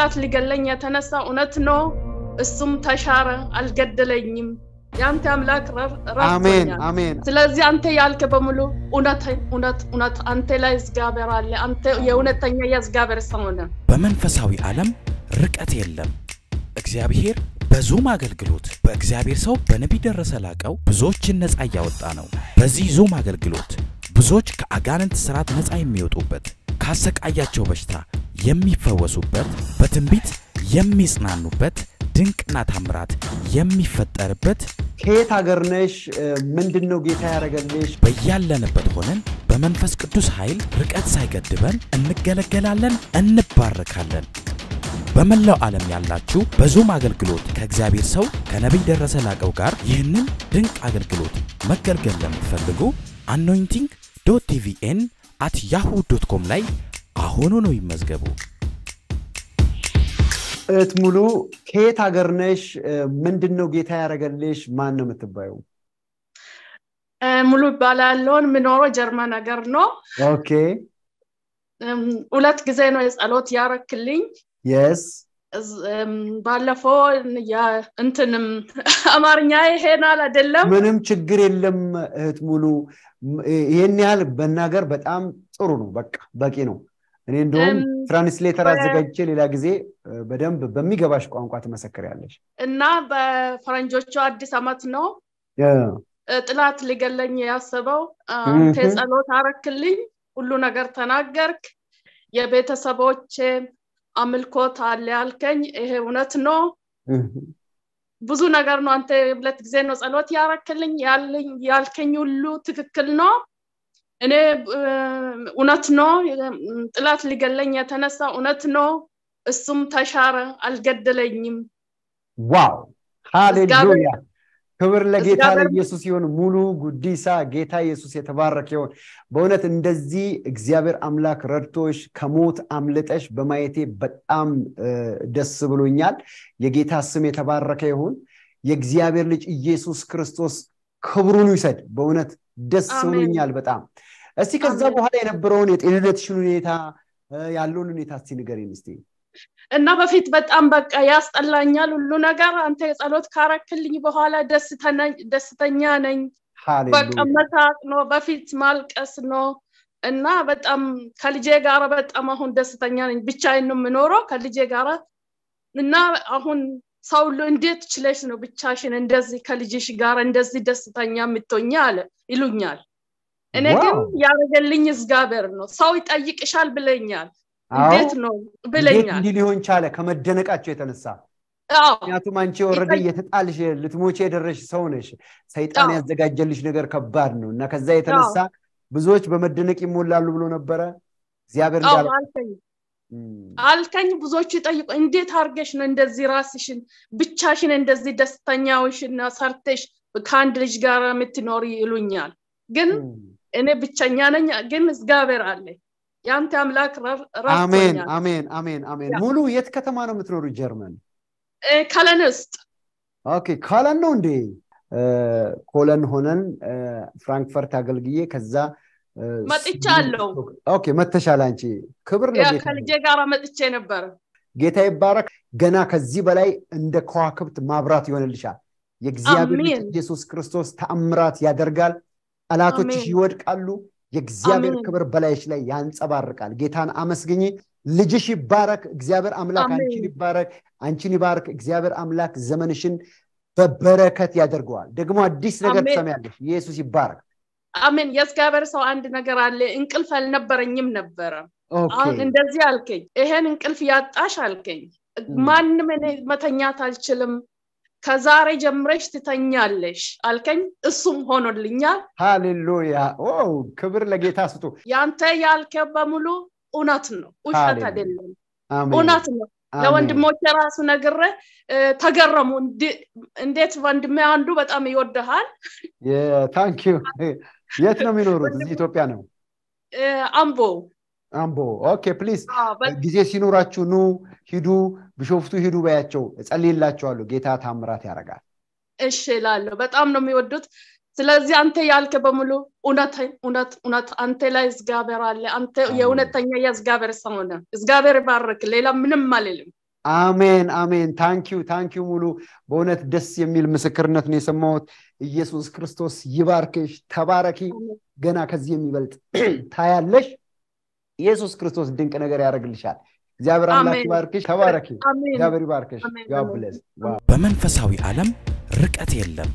ጠላት ሊገለኝ የተነሳ እውነት ነው፣ እሱም ተሻረ፣ አልገደለኝም። የአንተ አምላክ ረድቶኛል። አሜን። ስለዚህ አንተ ያልክ በሙሉ እውነት እውነት እውነት አንተ ላይ እግዚአብሔር አለ። አንተ የእውነተኛ የእግዚአብሔር ሰሆነ በመንፈሳዊ ዓለም ርቀት የለም። እግዚአብሔር በዙም አገልግሎት በእግዚአብሔር ሰው በነቢ ደረሰ ላቀው ብዙዎችን ነፃ እያወጣ ነው። በዚህ ዙም አገልግሎት ብዙዎች ከአጋንንት ስርዓት ነፃ የሚወጡበት ካሰቃያቸው በሽታ የሚፈወሱበት፣ በትንቢት የሚጽናኑበት፣ ድንቅና ታምራት የሚፈጠርበት ከየት ሀገር ነሽ? ምንድን ነው ጌታ ያደረገልሽ? በያለንበት ሆነን በመንፈስ ቅዱስ ኃይል ርቀት ሳይገድበን እንገለገላለን፣ እንባረካለን። በመላው ዓለም ያላችሁ በዙም አገልግሎት ከእግዚአብሔር ሰው ከነቢይ ደረሰ ላቀው ጋር ይህንን ድንቅ አገልግሎት መገልገል ለምትፈልጉ አኖይንቲንግ ዶት ቲቪኤን አት ያሁ ዶት ኮም ላይ ሆኖ ነው ይመዝገቡ። እህት ሙሉ ከየት ሀገር ነሽ? ምንድን ነው ጌታ ያደረገልሽ? ማን ነው የምትባዩ ሙሉ ይባላለውን የምኖረው ጀርመን ሀገር ነው። ኦኬ። ሁለት ጊዜ ነው የጸሎት ያረክልኝ። የስ ባለፈው እንትንም አማርኛ ይሄናል አደለም ምንም ችግር የለም እህት ሙሉ፣ ይህን ያህል መናገር በጣም ጥሩ ነው። በቃ በቂ ነው። እኔ እንደውም ትራንስሌተር አዘጋጅቼ ሌላ ጊዜ በደንብ በሚገባሽ ቋንቋ ትመሰክሪያለሽ። እና በፈረንጆቹ አዲስ አመት ነው ጥላት ሊገለኝ ያሰበው። አንተ አረክልኝ፣ ሁሉ ነገር ተናገርክ። የቤተሰቦች አምልኮት አለ ያልከኝ ይሄ እውነት ነው። ብዙ ነገር ነው። አንተ ሁለት ጊዜ ነው ጸሎት ያረክልኝ ያልከኝ ሁሉ ትክክል ነው። እኔ እውነት ነው ጥላት ሊገለኝ የተነሳ እውነት ነው እሱም ተሻረ አልገደለኝም ዋው ሃሌሉያ ክብር ለጌታ ለኢየሱስ ይሁን ሙሉ ጉዲሳ ጌታ ኢየሱስ የተባረከ ይሆን በእውነት እንደዚህ እግዚአብሔር አምላክ ረድቶች ከሞት አምልጠሽ በማየቴ በጣም ደስ ብሎኛል የጌታ ስም የተባረከ ይሁን የእግዚአብሔር ልጅ ኢየሱስ ክርስቶስ ክብሩን ይውሰድ በእውነት ደስ ብሎኛል በጣም እስቲ ከዛ በኋላ የነበረውን የጤንነትሽን ሁኔታ ያለውን ሁኔታ እስቲ ንገር እስቲ እና በፊት በጣም በቃ ያስጠላኛል ሁሉ ነገር አንተ የጸሎት ካረክልኝ በኋላ ደስተኛ ነኝ በቃ መሳቅ ነው በፊት ማልቀስ ነው እና በጣም ከልጄ ጋር በጣም አሁን ደስተኛ ነኝ ብቻዬን ነው የምኖረው ከልጄ ጋር እና አሁን ሰው ሁሉ እንዴት ችለሽ ነው ብቻሽን እንደዚህ ከልጅሽ ጋር እንደዚህ ደስተኛ የምትኛ አለ ይሉኛል እኔ ግን ያደረገልኝ እግዚአብሔር ነው ሰው ይጠይቅሻል ብለኛል እንዴት ነው ብለኛል እንዲህ ሊሆን ቻለ ከመደነቃቸው የተነሳ ምክንያቱም አንቺ ወረደ እየተጣልሽ ልትሞቼ የደረሽ ሰው ነሽ ሰይጣን ያዘጋጀልሽ ነገር ከባድ ነው እና ከዛ የተነሳ ብዙዎች በመደነቅ ይሞላሉ ብሎ ነበረ እግዚአብሔር አልከኝ ብዙዎች ይጠይቁ እንዴት አርገሽ ነው እንደዚህ ራስሽን ብቻሽን እንደዚህ ደስተኛዎሽና ሰርተሽ ከአንድ ልጅ ጋር የምትኖር ይሉኛል ግን እኔ ብቸኛ ነኝ ግን እግዚአብሔር አለ የአንተ አምላክ አሜን አሜን አሜን አሜን ሙሉ የት ከተማ ነው የምትኖሩ ጀርመን ከለን ውስጥ ኦኬ ካለን ነው እንዴ ኮለን ሆነን ፍራንክፈርት አገልግዬ ከዛ መጥቻ አለው ኦኬ መተሻል አንቺ ክብር ከልጄ ጋር መጥቼ ነበር ጌታ ይባረክ ገና ከዚህ በላይ እንደ ከዋክብት ማብራት ይሆንልሻል የእግዚአብሔር ኢየሱስ ክርስቶስ ተአምራት ያደርጋል ጠላቶችሽ ይወድቃሉ የእግዚአብሔር ክብር በላይች ላይ ያንጸባርቃል ጌታን አመስግኝ ልጅሽ ይባረክ እግዚአብሔር አምላክ አንቺን ይባረክ አንቺን ይባረክ እግዚአብሔር አምላክ ዘመንሽን በበረከት ያደርገዋል ደግሞ አዲስ ነገር ትሰሚያለሽ ኢየሱስ ይባረክ አሜን የእግዚአብሔር ሰው አንድ ነገር አለ እንቅልፍ አልነበረኝም ነበረ አሁን እንደዚህ አልከኝ ይሄን እንቅልፍ ያጣሽ አልከኝ ማንም እኔ መተኛት አልችልም ከዛሬ ጀምረሽ ትተኛለሽ አልከኝ እሱም ሆኖልኛል ሃሌሉያ ክብር ለጌታ ስጡ ያንተ ያልከ በሙሉ እውነት ነው ውሸት አይደለም እውነት ነው ለወንድሞች ራሱ ነግረ ተገረሙ እንዴት ወንድሜ አንዱ በጣም ይወድሃል ታንኪዩ የት ነው የሚኖሩት እዚህ ኢትዮጵያ ነው አምቦ አምቦ ኦኬ ፕሊዝ ጊዜ ሲኖራችሁ ኑ ሂዱ ብሾፍቱ ሂዱ በያቸው እጸልይላቸዋለሁ ጌታ ታምራት ያደርጋል እሺ ላለሁ በጣም ነው የሚወዱት ስለዚህ አንተ ያልከ በሙሉ እውነት እውነት እውነት አንተ ላይ እዝጋብር አለ አንተ የእውነተኛ የእዝጋብር ሰሆነ እዝጋብር እግዚአብሔር ሌላ ምንም አልልም አሜን አሜን ታንኪዩ ታንኪዩ ሙሉ በእውነት ደስ የሚል ምስክርነት ነው የሰማሁት ኢየሱስ ክርስቶስ ይባርክሽ ተባረኪ ገና ከዚህ የሚበልጥ ታያለሽ ኢየሱስ ክርስቶስ ድንቅ ነገር ያደርግልሻል እግዚአብሔር አምላክ ይባርክሽ ተባረኪ እግዚአብሔር ይባርክሽ ጋብለስ በመንፈሳዊ ዓለም ርቀት የለም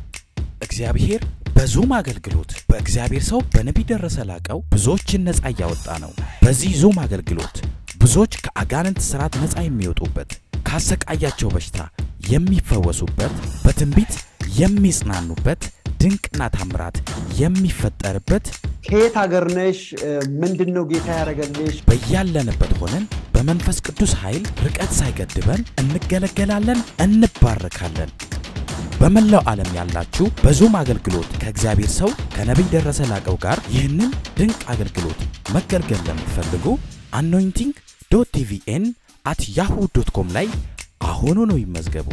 እግዚአብሔር በዙም አገልግሎት በእግዚአብሔር ሰው በነቢይ ደረሰ ላቀው ብዙዎችን ነፃ እያወጣ ነው በዚህ ዙም አገልግሎት ብዙዎች ከአጋንንት ስርዓት ነፃ የሚወጡበት ካሰቃያቸው በሽታ የሚፈወሱበት በትንቢት የሚጽናኑበት ድንቅና ታምራት የሚፈጠርበት ከየት ሀገር ነሽ? ምንድን ነው ጌታ ያደረገልሽ? በያለንበት ሆነን በመንፈስ ቅዱስ ኃይል ርቀት ሳይገድበን እንገለገላለን፣ እንባረካለን። በመላው ዓለም ያላችሁ በዙም አገልግሎት ከእግዚአብሔር ሰው ከነቢይ ደረሰ ላቀው ጋር ይህንን ድንቅ አገልግሎት መገልገል ለምትፈልጉ አኖይንቲንግ ዶት ቲቪኤን አት ያሁ ዶት ኮም ላይ አሁኑ ነው ይመዝገቡ።